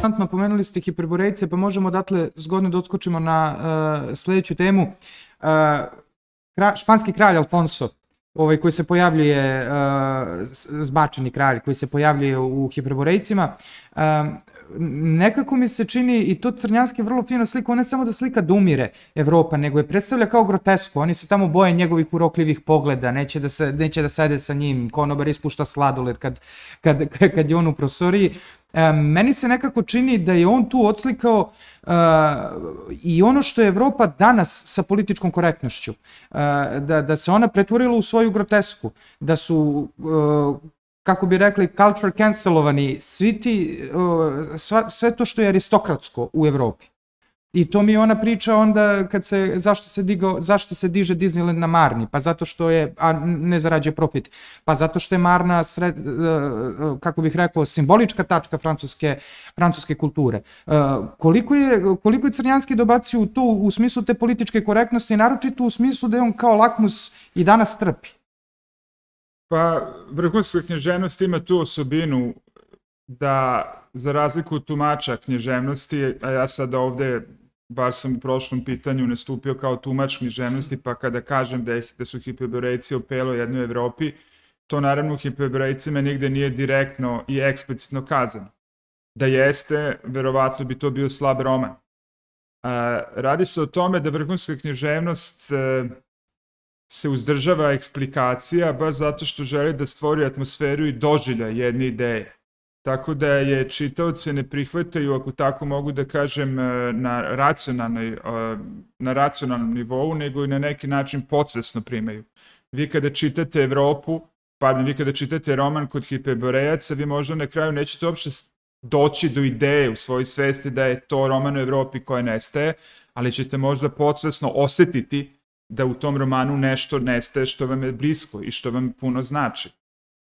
Interesantno, pomenuli ste hiperborejce, pa možemo odatle zgodno da odskočimo na uh, sledeću temu. Uh, kra, španski kralj Alfonso, ovaj, koji se pojavljuje, uh, zbačeni kralj, koji se pojavljuje u hiperborejcima, uh, nekako mi se čini i to Crnjanski vrlo fino slika, on ne samo da slika da umire Evropa, nego je predstavlja kao grotesku, oni se tamo boje njegovih urokljivih pogleda, neće da, se, neće da sede sa njim, konobar ispušta sladoled kad, kad, kad je on u prosoriji, E, meni se nekako čini da je on tu odslikao e, i ono što je Evropa danas sa političkom korektnošću, e, da, da se ona pretvorila u svoju grotesku, da su e, kako bi rekli, culture cancelovani, svi ti, sva, sve to što je aristokratsko u Evropi. I to mi ona priča onda kad se, zašto se, digao, zašto se diže Disneyland na Marni, pa zato što je, a ne zarađuje profit, pa zato što je Marna, sred, e, e, kako bih rekao, simbolička tačka francuske, francuske kulture. E, koliko je, koliko je Crnjanski dobacio u to u smislu te političke korektnosti, naročito u smislu da je on kao lakmus i danas trpi. Pa, vrhunska književnost ima tu osobinu da, za razliku od tumača književnosti, a ja sad ovde, bar sam u prošlom pitanju nastupio kao tumač književnosti, pa kada kažem da, je, da su hiperborejci opelo jednoj Evropi, to naravno u hiperborejcima nigde nije direktno i eksplicitno kazano. Da jeste, verovatno bi to bio slab roman. A, radi se o tome da vrhunska književnost... A, e, se uzdržava eksplikacija baš zato što želi da stvori atmosferu i dožilja jedne ideje. Tako da je čitaoce ne prihvataju, ako tako mogu da kažem, e, na, racionalnoj, e, na racionalnom nivou, nego i na neki način podsvesno primaju. Vi kada čitate Evropu, pardon, vi kada čitate roman kod Hiperborejaca, vi možda na kraju nećete uopšte doći do ideje u svojoj svesti da je to roman u Evropi koja nestaje, ali ćete možda podsvesno osetiti da u tom romanu nešto nestaje što vam je blisko i što vam puno znači.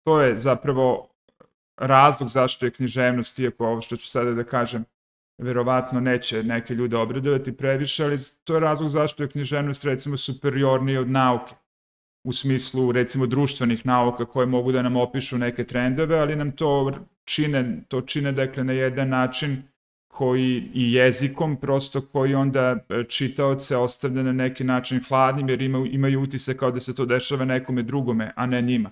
To je zapravo razlog zašto je književnost, iako ovo što ću sada da kažem, verovatno neće neke ljude obradovati previše, ali to je razlog zašto je književnost recimo superiornija od nauke u smislu recimo društvenih nauka koje mogu da nam opišu neke trendove, ali nam to čine, to čine dakle na jedan način koji i jezikom prosto koji onda e, čitaoce ostavlja na neki način hladnim jer imaju, imaju utise kao da se to dešava nekome drugome, a ne njima.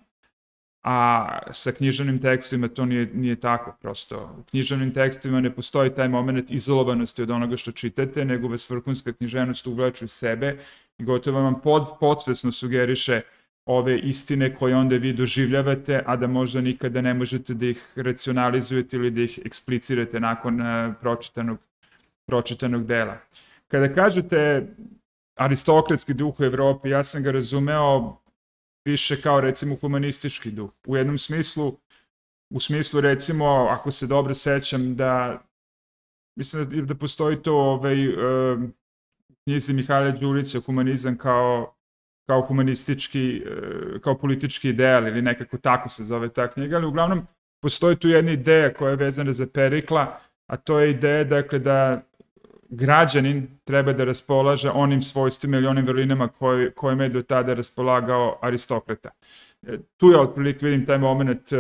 A sa književnim tekstovima to nije, nije tako prosto. U književnim tekstovima ne postoji taj moment izolovanosti od onoga što čitate, nego vas vrhunska književnost uvlači u sebe i gotovo vam pod, podsvesno sugeriše uh, ove istine koje onda vi doživljavate, a da možda nikada ne možete da ih racionalizujete ili da ih eksplicirate nakon e, pročitanog, pročitanog dela. Kada kažete aristokratski duh u Evropi, ja sam ga razumeo više kao recimo humanistički duh. U jednom smislu, u smislu recimo, ako se dobro sećam, da mislim da, da postoji to ovaj, uh, knjizi Mihajla Đurića, humanizam kao kao humanistički, e, kao politički ideal ili nekako tako se zove ta knjiga, ali uglavnom postoji tu jedna ideja koja je vezana za Perikla, a to je ideja dakle, da građanin treba da raspolaže onim svojstvima ili onim vrlinama koje, kojima je do tada raspolagao aristokrata. E, tu je otprilike vidim taj moment e,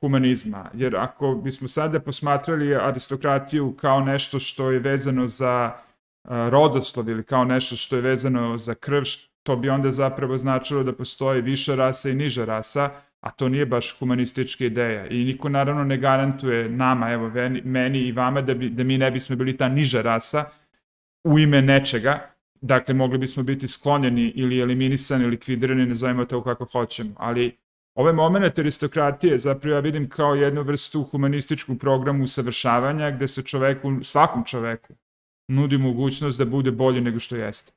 humanizma, jer ako bismo sada posmatrali aristokratiju kao nešto što je vezano za rodoslov ili kao nešto što je vezano za krv, to bi onda zapravo značilo da postoje viša rasa i niža rasa, a to nije baš humanistička ideja i niko naravno ne garantuje nama, evo meni i vama da, bi, da mi ne bismo bili ta niža rasa u ime nečega, dakle mogli bismo biti sklonjeni ili eliminisani, likvidirani, zovemo to kako hoćemo, ali ovaj moment aristokratije zapravo ja vidim kao jednu vrstu humanističku programu usavršavanja gde se čoveku, svakom čoveku nudi mogućnost da bude bolji nego što jeste.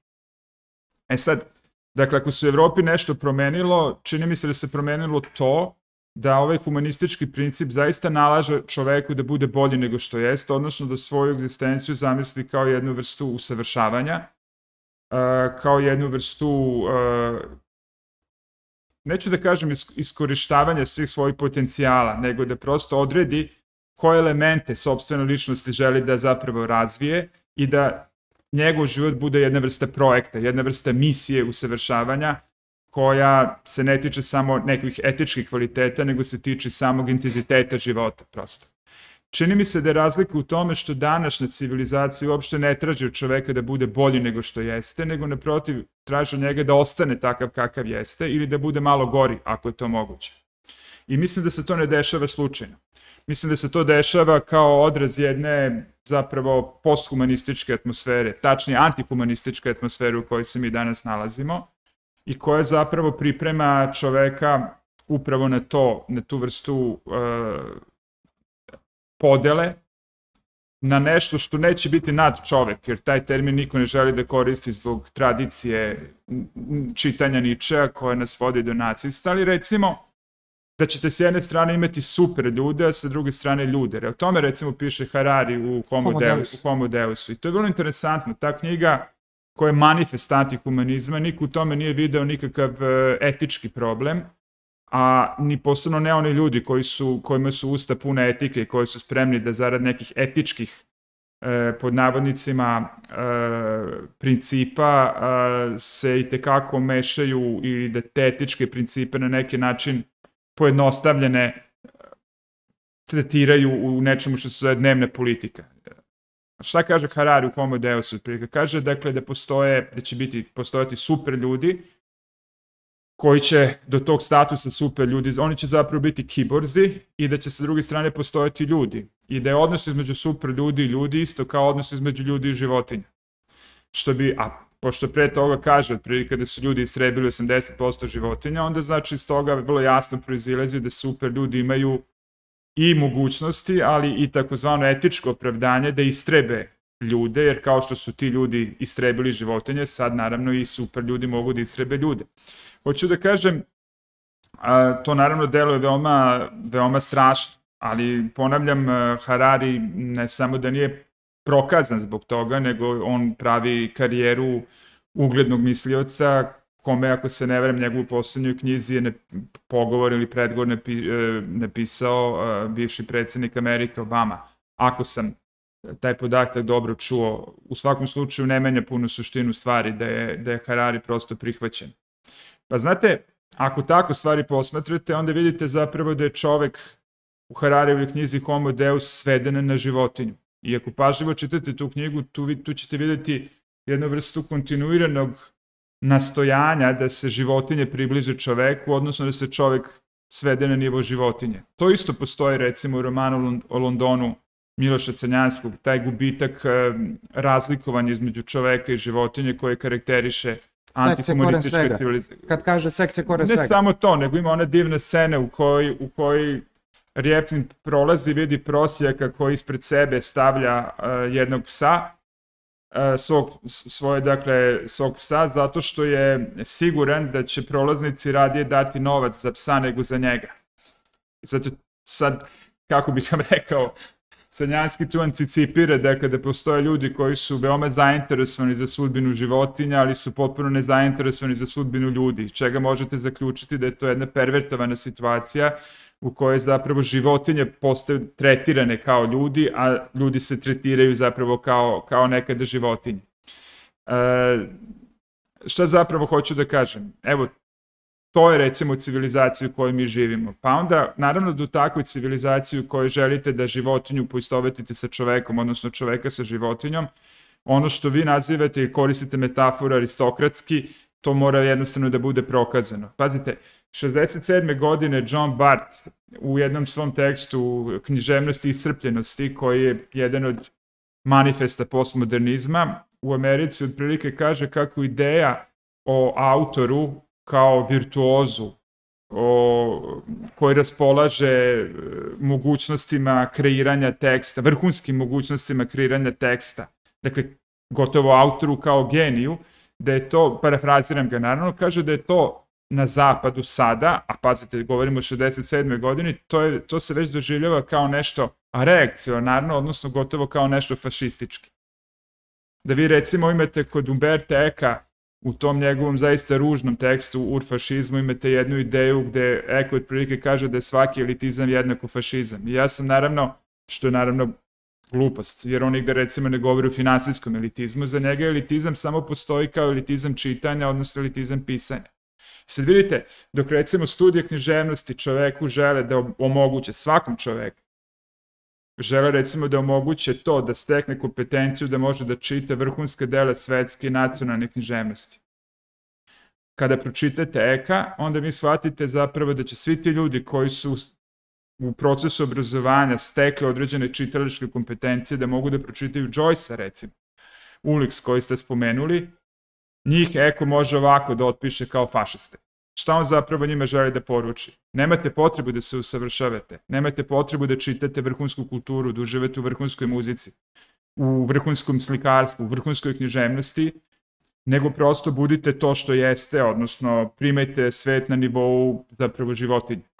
E sad, Dakle, ako se u Evropi nešto promenilo, čini mi se da se promenilo to da ovaj humanistički princip zaista nalaže čoveku da bude bolji nego što jeste, odnosno da svoju egzistenciju zamisli kao jednu vrstu usavršavanja, kao jednu vrstu, neću da kažem iskorištavanja svih svojih potencijala, nego da prosto odredi koje elemente sobstvene ličnosti želi da zapravo razvije i da njegov život bude jedna vrsta projekta, jedna vrsta misije usavršavanja koja se ne tiče samo nekih etičkih kvaliteta, nego se tiče samog intenziteta života prosto. Čini mi se da je razlika u tome što današnja civilizacija uopšte ne traži od čoveka da bude bolji nego što jeste, nego naprotiv traži od njega da ostane takav kakav jeste ili da bude malo gori, ako je to moguće. I mislim da se to ne dešava slučajno. Mislim da se to dešava kao odraz jedne zapravo posthumanističke atmosfere, tačnije antihumanističke atmosfere u kojoj se mi danas nalazimo i koja zapravo priprema čoveka upravo na to, na tu vrstu e, podele, na nešto što neće biti nad čovek, jer taj termin niko ne želi da koristi zbog tradicije čitanja Ničeja koja nas vodi do nacista, ali recimo da ćete s jedne strane imati super ljude, a sa druge strane ljude. O tome recimo piše Harari u Homo, Homo Deus. Deus. U Homo Deusu. I to je vrlo interesantno. Ta knjiga koja je manifest antihumanizma, niko u tome nije video nikakav e, etički problem, a ni posebno ne oni ljudi koji su, kojima su usta puna etike i koji su spremni da zarad nekih etičkih e, pod navodnicima e, principa se i tekako mešaju i da te etičke principe na neki način pojednostavljene e, tretiraju u nečemu što se zove dnevna politika. Šta kaže Harari u Homo Deusu? Kaže dakle da postoje, da će biti, postojati super ljudi koji će do tog statusa super ljudi, oni će zapravo biti kiborzi i da će sa druge strane postojati ljudi. I da je odnos između super ljudi i ljudi isto kao odnos između ljudi i životinja. Što bi, a pošto pre toga kaže otprilike da su ljudi istrebili 80% životinja, onda znači iz toga vrlo jasno proizilazi da super ljudi imaju i mogućnosti, ali i takozvano etičko opravdanje da istrebe ljude, jer kao što su ti ljudi istrebili životinje, sad naravno i super ljudi mogu da istrebe ljude. Hoću da kažem, to naravno deluje veoma, veoma strašno, ali ponavljam, Harari ne samo da nije prokazan zbog toga, nego on pravi karijeru uglednog mislioca kome, ako se ne verem, njegovu poslednju knjizi je ne, pogovor ili predgovor napi, e, napisao a, e, bivši predsednik Amerike Obama. Ako sam e, taj podatak dobro čuo, u svakom slučaju ne menja puno suštinu stvari da je, da je Harari prosto prihvaćen. Pa znate, ako tako stvari posmatrate, onda vidite zapravo da je čovek u Hararijevoj knjizi Homo Deus sveden na životinju. I ako pažljivo čitate tu knjigu, tu, vi, tu ćete videti jednu vrstu kontinuiranog nastojanja da se životinje približe čoveku, odnosno da se čovek svede na nivo životinje. To isto postoji recimo u romanu o Londonu Miloša Crnjanskog, taj gubitak eh, razlikovanja između čoveka i životinje koje karakteriše antikomunističke civilizacije. Kad kaže sekcija kore svega. Ne samo to, nego ima one divne scene u kojoj, u kojoj Rijepin prolazi, vidi prosijaka koji ispred sebe stavlja uh, jednog psa, uh, svog, svoje, dakle, svog psa, zato što je siguran da će prolaznici radije dati novac za psa nego za njega. Zato sad, kako bih vam rekao, Sanjanski tu anticipira dakle, da postoje ljudi koji su veoma zainteresovani za sudbinu životinja, ali su potpuno nezainteresovani za sudbinu ljudi, čega možete zaključiti da je to jedna pervertovana situacija u kojoj zapravo životinje postaju tretirane kao ljudi, a ljudi se tretiraju zapravo kao, kao nekada životinje. E, šta zapravo hoću da kažem? Evo, to je recimo civilizacija u kojoj mi živimo. Pa onda, naravno da u takvoj civilizaciji u kojoj želite da životinju poistovetite sa čovekom, odnosno čoveka sa životinjom, ono što vi nazivate i koristite metaforu aristokratski, to mora jednostavno da bude prokazano. Pazite, uh, 67. godine John Bart u jednom svom tekstu književnosti i srpljenosti, koji je jedan od manifesta postmodernizma, u Americi otprilike kaže kako ideja o autoru kao virtuozu o, koji raspolaže e, mogućnostima kreiranja teksta, vrhunskim mogućnostima kreiranja teksta, dakle gotovo autoru kao geniju, da je to, parafraziram ga naravno, kaže da je to na zapadu sada, a pazite, govorimo o 67. godini, to, je, to se već doživljava kao nešto reakcionarno, odnosno gotovo kao nešto fašistički. Da vi recimo imate kod Umberta Eka u tom njegovom zaista ružnom tekstu urfašizmu imate jednu ideju gde Eko otprilike kaže da je svaki elitizam jednako fašizam. I ja sam naravno, što je naravno glupost, jer on nigde recimo ne govori o finansijskom elitizmu, za njega elitizam samo postoji kao elitizam čitanja, odnosno elitizam pisanja. Sad vidite, dok recimo studije književnosti čoveku žele da omoguće svakom čoveku, žele recimo da omoguće to da stekne kompetenciju da može da čita vrhunske dele svetske i nacionalne književnosti. Kada pročitate Eka, onda vi shvatite zapravo da će svi ti ljudi koji su u procesu obrazovanja stekli određene čitališke kompetencije da mogu da pročitaju Joyce-a recimo, Ulix koji ste spomenuli, njih Eko može ovako da otpiše kao fašiste. Šta on zapravo njima želi da poruči? Nemate potrebu da se usavršavate, nemate potrebu da čitate vrhunsku kulturu, da uživate u vrhunskoj muzici, u vrhunskom slikarstvu, u vrhunskoj književnosti, nego prosto budite to što jeste, odnosno primajte svet na nivou zapravo životinje.